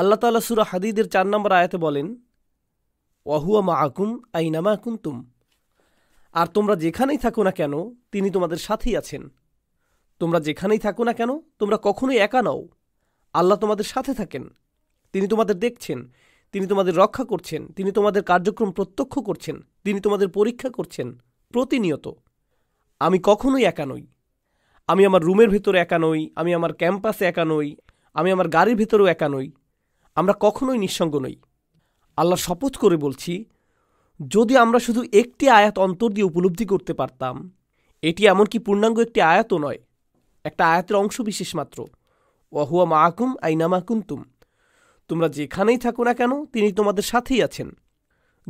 আল্লাহ তালা সুরা হাদিদের চার নম্বর আয়াতে বলেন ওয়াহুয়া মা আকুম আইনামা কুন্তুম আর তোমরা যেখানেই থাকো না কেন তিনি তোমাদের সাথেই আছেন তোমরা যেখানেই থাকো না কেন তোমরা কখনোই একা নও আল্লাহ তোমাদের সাথে থাকেন তিনি তোমাদের দেখছেন তিনি তোমাদের রক্ষা করছেন তিনি তোমাদের কার্যক্রম প্রত্যক্ষ করছেন তিনি তোমাদের পরীক্ষা করছেন প্রতিনিয়ত আমি কখনোই একা নই আমি আমার রুমের ভেতরে একা নই আমি আমার ক্যাম্পাসে একা নই আমি আমার গাড়ির ভেতরেও একা নই আমরা কখনোই নিঃসঙ্গ নই আল্লাহ শপথ করে বলছি যদি আমরা শুধু একটি আয়াত অন্তর দিয়ে উপলব্ধি করতে পারতাম এটি এমনকি পূর্ণাঙ্গ একটি আয়াতও নয় একটা আয়াতের অংশ বিশেষ মাত্র ওয়াহুয়া মা আকুম আইনামা তোমরা যেখানেই থাকো না কেন তিনি তোমাদের সাথেই আছেন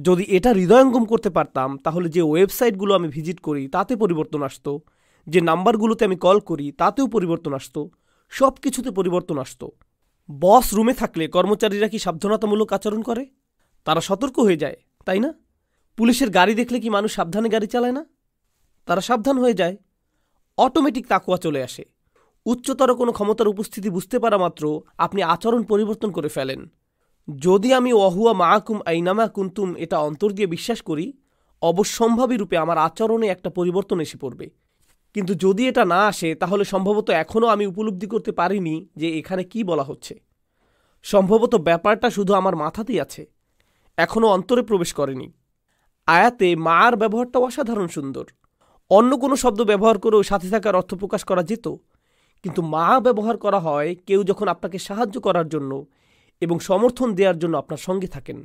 যদি এটা হৃদয়ঙ্গম করতে পারতাম তাহলে যে ওয়েবসাইটগুলো আমি ভিজিট করি তাতে পরিবর্তন আসতো যে নাম্বারগুলোতে আমি কল করি তাতেও পরিবর্তন আসতো সব কিছুতে পরিবর্তন আসতো বস রুমে থাকলে কর্মচারীরা কি সাবধানতামূলক আচরণ করে তারা সতর্ক হয়ে যায় তাই না পুলিশের গাড়ি দেখলে কি মানুষ সাবধানে গাড়ি চালায় না তারা সাবধান হয়ে যায় অটোমেটিক তাকুয়া চলে আসে উচ্চতর কোনো ক্ষমতার উপস্থিতি বুঝতে পারা মাত্র আপনি আচরণ পরিবর্তন করে ফেলেন যদি আমি অহুয়া মাহাকুম আইনামা কুন্তুম এটা অন্তর দিয়ে বিশ্বাস করি অবশ্যম্ভাবী রূপে আমার আচরণে একটা পরিবর্তন এসে পড়বে কিন্তু যদি এটা না আসে তাহলে সম্ভবত এখনও আমি উপলব্ধি করতে পারিনি যে এখানে কি বলা হচ্ছে সম্ভবত ব্যাপারটা শুধু আমার মাথাতেই আছে এখনও অন্তরে প্রবেশ করেনি আয়াতে মার ব্যবহারটাও অসাধারণ সুন্দর অন্য কোনো শব্দ ব্যবহার করেও সাথে থাকার অর্থ প্রকাশ করা যেত কিন্তু মা ব্যবহার করা হয় কেউ যখন আপনাকে সাহায্য করার জন্য এবং সমর্থন দেওয়ার জন্য আপনার সঙ্গে থাকেন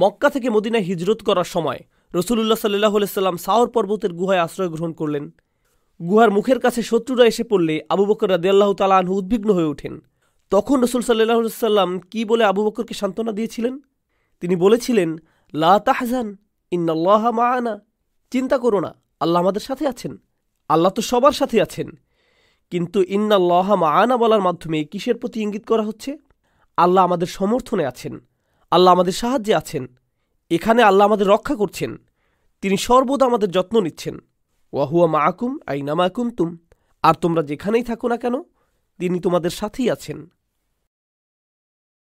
মক্কা থেকে মদিনায় হিজরত করার সময় রসুলুল্লাহ সাল্লাহ সাল্লাম সাওর পর্বতের গুহায় আশ্রয় গ্রহণ করলেন গুহার মুখের কাছে শত্রুরা এসে পড়লে আবু বকর রাদিয়াল্লাহ তালাহ উদ্বিগ্ন হয়ে ওঠেন তখন রসুল সাল্লাহ সাল্লাম কি বলে আবু বকরকে সান্ত্বনা দিয়েছিলেন তিনি বলেছিলেন লা তাহজান ইন্নাল্লাহ মা আনা চিন্তা করো না আল্লাহ আমাদের সাথে আছেন আল্লাহ তো সবার সাথে আছেন কিন্তু ইন্নাল্লাহ মা আনা বলার মাধ্যমে কিসের প্রতি ইঙ্গিত করা হচ্ছে আল্লাহ আমাদের সমর্থনে আছেন আল্লাহ আমাদের সাহায্যে আছেন এখানে আল্লাহ আমাদের রক্ষা করছেন তিনি সর্বদা আমাদের যত্ন নিচ্ছেন ওয়াহুয়া মা আকুম আইনামা তুম আর তোমরা যেখানেই থাকো না কেন তিনি তোমাদের সাথেই আছেন